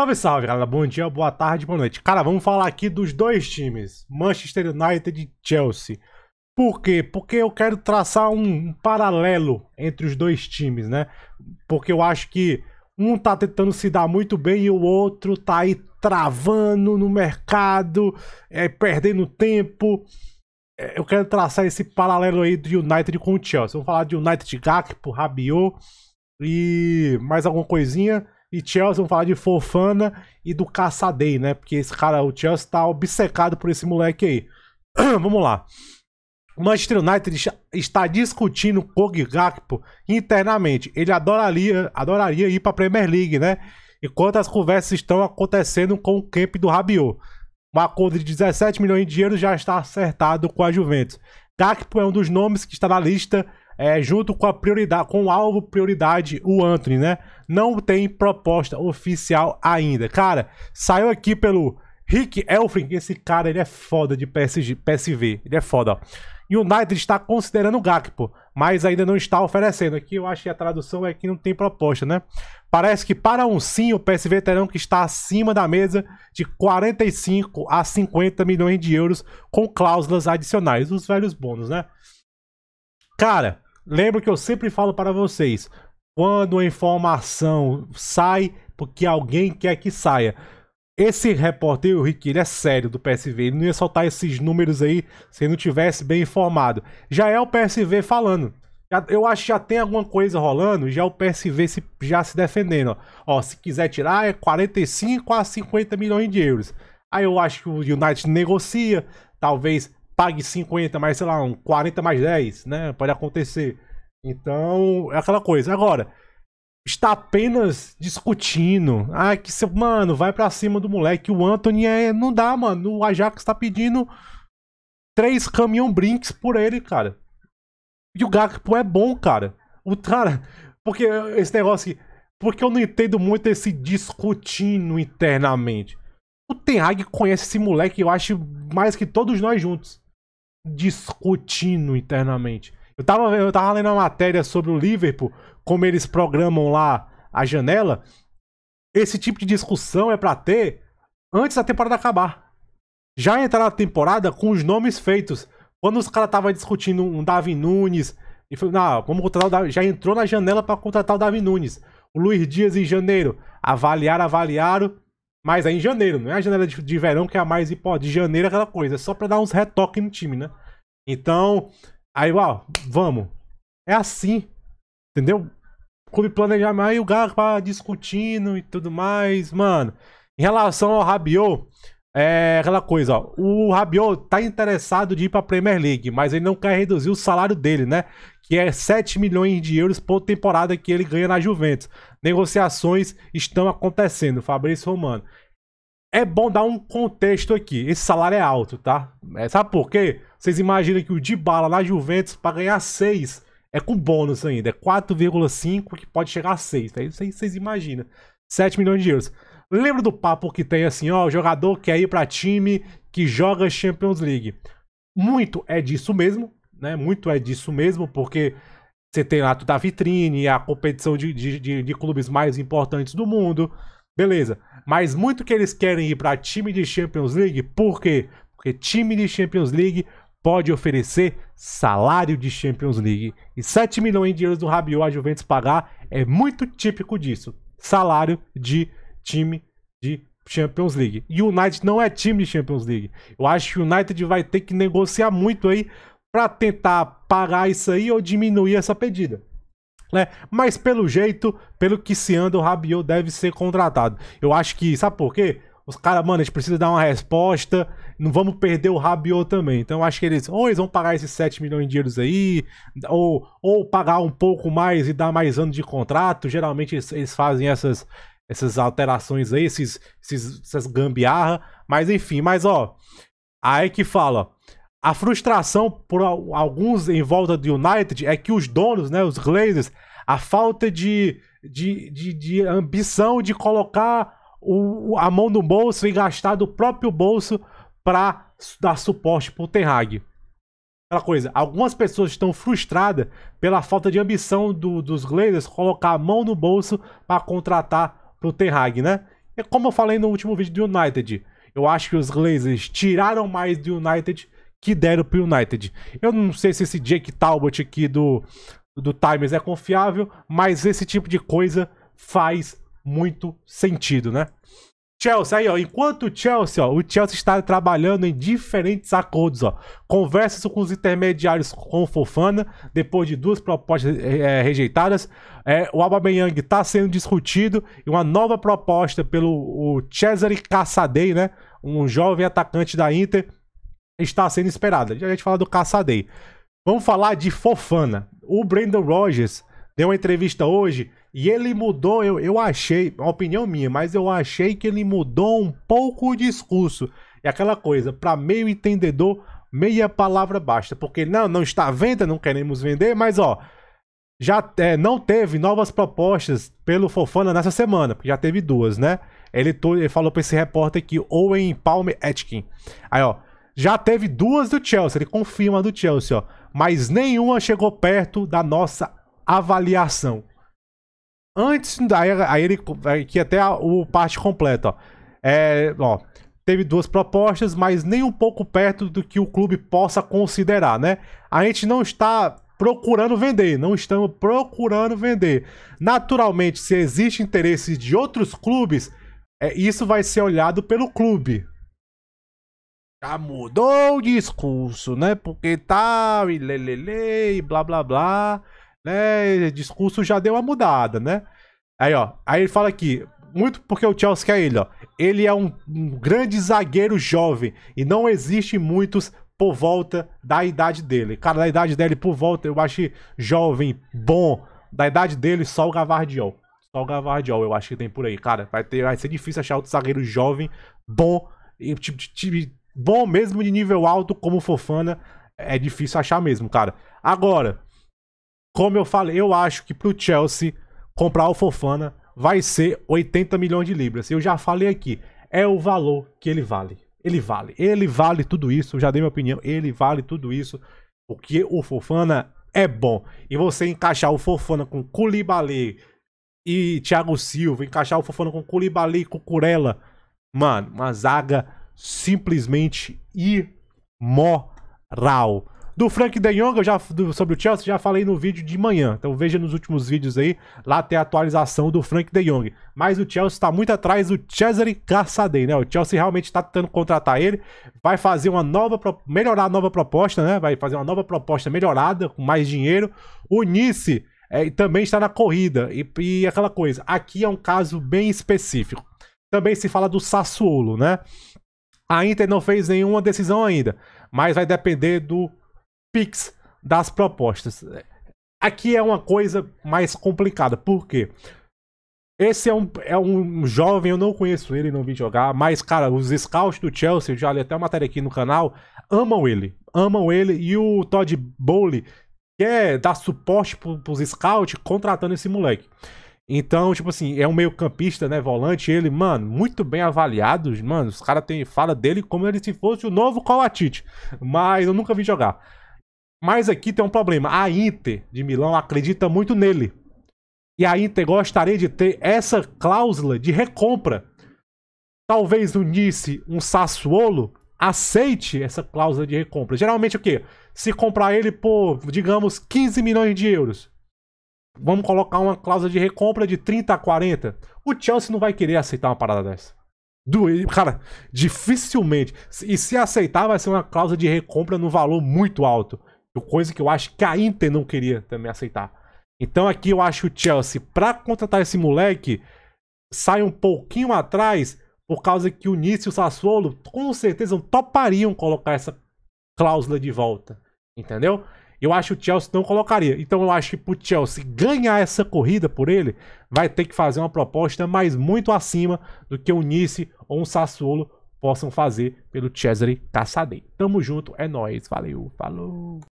Salve, salve, galera. Bom dia, boa tarde, boa noite. Cara, vamos falar aqui dos dois times, Manchester United e Chelsea. Por quê? Porque eu quero traçar um paralelo entre os dois times, né? Porque eu acho que um tá tentando se dar muito bem e o outro tá aí travando no mercado, é, perdendo tempo. É, eu quero traçar esse paralelo aí do United com o Chelsea. Vamos falar de United Gakpo, Rabiot e mais alguma coisinha e Chelsea, vamos falar de Fofana e do Caçadei, né? Porque esse cara, o Chelsea tá obcecado por esse moleque aí. vamos lá. O Manchester United está discutindo Kog Gakpo internamente. Ele adoraria, adoraria ir para a Premier League, né? Enquanto as conversas estão acontecendo com o camp do Rabiot. Um acordo de 17 milhões de euros já está acertado com a Juventus. Gakpo é um dos nomes que está na lista é, junto com a prioridade, com o alvo prioridade, o Anthony, né? Não tem proposta oficial ainda. Cara, saiu aqui pelo Rick Elfring, esse cara ele é foda de PSG, PSV, ele é foda. Ó. United está considerando o Gakpo, mas ainda não está oferecendo. Aqui eu acho que a tradução é que não tem proposta, né? Parece que para um sim, o PSV terão que estar acima da mesa de 45 a 50 milhões de euros com cláusulas adicionais, os velhos bônus, né? Cara, Lembro que eu sempre falo para vocês: quando a informação sai, porque alguém quer que saia. Esse repórter, o Rick, ele é sério do PSV. Ele não ia soltar esses números aí se não tivesse bem informado. Já é o PSV falando. Eu acho que já tem alguma coisa rolando, já é o PSV se, já se defendendo. Ó, se quiser tirar, é 45 a 50 milhões de euros. Aí eu acho que o United negocia, talvez pague 50, mas sei lá, um 40 mais 10, né? Pode acontecer. Então, é aquela coisa. Agora, está apenas discutindo. Ah, que se, mano, vai para cima do moleque. O Anthony é. Não dá, mano. O Ajax está pedindo três caminhão brinks por ele, cara. E o Gakpo é bom, cara. O cara. Porque esse negócio. Aqui, porque eu não entendo muito esse discutindo internamente. O Tenhag conhece esse moleque, eu acho, mais que todos nós juntos discutindo internamente. Eu tava, eu tava lendo uma matéria sobre o Liverpool, como eles programam lá a janela. Esse tipo de discussão é para ter antes da temporada acabar. Já entrar na temporada com os nomes feitos. Quando os caras estavam discutindo um Davi Nunes, e falou, não, vamos contratar o Davi. Já entrou na janela para contratar o Davi Nunes. O Luiz Dias em janeiro. Avaliaram, avaliaram. Mas é em janeiro, não é a janela de, de verão que é a mais hipótese. De janeiro é aquela coisa, só para dar uns retoques no time, né? Então, aí, ó, vamos. É assim, entendeu? clube planejar mais o Galo tá discutindo e tudo mais, mano. Em relação ao Rabiot, é aquela coisa, ó. O Rabiot tá interessado de ir pra Premier League, mas ele não quer reduzir o salário dele, né? Que é 7 milhões de euros por temporada que ele ganha na Juventus negociações estão acontecendo, Fabrício Romano. É bom dar um contexto aqui. Esse salário é alto, tá? É, sabe por quê? Vocês imaginam que o Dybala na Juventus, para ganhar 6, é com bônus ainda. É 4,5 que pode chegar a 6. Tá? Isso aí vocês imaginam. 7 milhões de euros. Lembra do papo que tem assim, ó, o jogador quer ir para time que joga Champions League. Muito é disso mesmo, né? Muito é disso mesmo, porque você tem lá a vitrine, a competição de, de, de, de clubes mais importantes do mundo. Beleza. Mas muito que eles querem ir para time de Champions League, por quê? Porque time de Champions League pode oferecer salário de Champions League. E 7 milhões de euros do Rabiot a Juventus pagar é muito típico disso. Salário de time de Champions League. E o United não é time de Champions League. Eu acho que o United vai ter que negociar muito aí para tentar parar isso aí ou diminuir essa pedida. Né? Mas pelo jeito, pelo que se anda, o Rabiot deve ser contratado. Eu acho que, sabe por quê? Os caras, mano, a gente precisa dar uma resposta. Não vamos perder o Rabiot também. Então eu acho que eles, ou eles vão pagar esses 7 milhões de euros aí, ou, ou pagar um pouco mais e dar mais anos de contrato. Geralmente eles, eles fazem essas, essas alterações aí, esses, esses, essas gambiarra. Mas enfim, mas ó, aí que fala. A frustração por alguns em volta do United é que os donos, né, os Glazers, a falta de, de, de, de ambição de colocar o, a mão no bolso e gastar do próprio bolso para dar suporte para o Ten Hag. Aquela coisa, algumas pessoas estão frustradas pela falta de ambição do, dos Glazers colocar a mão no bolso para contratar para o Ten Hag, né? É como eu falei no último vídeo do United. Eu acho que os Glazers tiraram mais do United que deram pro United. Eu não sei se esse Jake Talbot aqui do, do Times é confiável, mas esse tipo de coisa faz muito sentido, né? Chelsea, aí, ó, enquanto o Chelsea, ó, o Chelsea está trabalhando em diferentes acordos, ó. Conversas com os intermediários com o Fofana, depois de duas propostas é, rejeitadas. É, o Aubameyang está sendo discutido e uma nova proposta pelo o Cesare Cassadei, né? Um jovem atacante da Inter está sendo esperada. Já a gente fala do Caçadei. Vamos falar de Fofana. O Brandon Rogers deu uma entrevista hoje e ele mudou, eu, eu achei, uma opinião minha, mas eu achei que ele mudou um pouco o discurso. É aquela coisa, para meio entendedor, meia palavra basta. Porque não, não está à venda, não queremos vender, mas ó, já é, não teve novas propostas pelo Fofana nessa semana, porque já teve duas, né? Ele, ele falou para esse repórter aqui, Owen Palmer Etkin. Aí ó, já teve duas do Chelsea, ele confirma do Chelsea, ó. Mas nenhuma chegou perto da nossa avaliação. Antes, aí, aí ele. Aqui até o parte completa, ó. É, ó. Teve duas propostas, mas nem um pouco perto do que o clube possa considerar, né? A gente não está procurando vender, não estamos procurando vender. Naturalmente, se existe interesse de outros clubes, é, isso vai ser olhado pelo clube, já mudou o discurso, né? Porque tal, tá, e lelele, e blá blá blá, né? O discurso já deu uma mudada, né? Aí, ó, aí ele fala aqui, muito porque o Chelsea quer ele, ó. Ele é um, um grande zagueiro jovem e não existe muitos por volta da idade dele. Cara, da idade dele por volta, eu acho jovem, bom, da idade dele só o Gavardiol. Só o Gavardiol, eu acho que tem por aí, cara. Vai, ter, vai ser difícil achar outro zagueiro jovem, bom, e, tipo, tipo, bom mesmo de nível alto como Fofana é difícil achar mesmo, cara. Agora, como eu falei, eu acho que pro Chelsea comprar o Fofana vai ser 80 milhões de libras. Eu já falei aqui, é o valor que ele vale. Ele vale, ele vale tudo isso, eu já dei minha opinião, ele vale tudo isso. Porque o Fofana é bom. E você encaixar o Fofana com Koulibaly e Thiago Silva, encaixar o Fofana com Koulibaly e Cucurella, mano, uma zaga simplesmente imoral. Do Frank De Jong, eu já, do, sobre o Chelsea, já falei no vídeo de manhã. Então veja nos últimos vídeos aí, lá tem a atualização do Frank De Jong. Mas o Chelsea está muito atrás do Cesare Cassadei, né? O Chelsea realmente está tentando contratar ele. Vai fazer uma nova, melhorar a nova proposta, né? Vai fazer uma nova proposta melhorada, com mais dinheiro. O Nice é, também está na corrida. E, e aquela coisa, aqui é um caso bem específico. Também se fala do Sassuolo, né? A Inter não fez nenhuma decisão ainda, mas vai depender do PIX das propostas. Aqui é uma coisa mais complicada, por quê? Esse é um, é um jovem, eu não conheço ele, não vi jogar, mas, cara, os scouts do Chelsea, eu já li até uma matéria aqui no canal, amam ele, amam ele, e o Todd Bowley quer é dar suporte para os scouts contratando esse moleque. Então, tipo assim, é um meio-campista, né? Volante, ele, mano, muito bem avaliado. Mano, os caras fala dele como ele se fosse o novo Kovacic. Mas eu nunca vi jogar. Mas aqui tem um problema. A Inter de Milão acredita muito nele. E a Inter gostaria de ter essa cláusula de recompra. Talvez o Nice, um Sassuolo, aceite essa cláusula de recompra. Geralmente o quê? Se comprar ele por, digamos, 15 milhões de euros. Vamos colocar uma cláusula de recompra de 30 a 40. O Chelsea não vai querer aceitar uma parada dessa. Do, cara, dificilmente. E se aceitar, vai ser uma cláusula de recompra no valor muito alto. Coisa que eu acho que a Inter não queria também aceitar. Então aqui eu acho o Chelsea, para contratar esse moleque, sai um pouquinho atrás, por causa que o Nice e o Sassuolo com certeza topariam colocar essa cláusula de volta. Entendeu? Eu acho que o Chelsea não colocaria. Então eu acho que pro Chelsea ganhar essa corrida por ele, vai ter que fazer uma proposta mais muito acima do que o Nice ou um Sassuolo possam fazer pelo Cesare Tassadei. Tamo junto, é nóis, valeu, falou!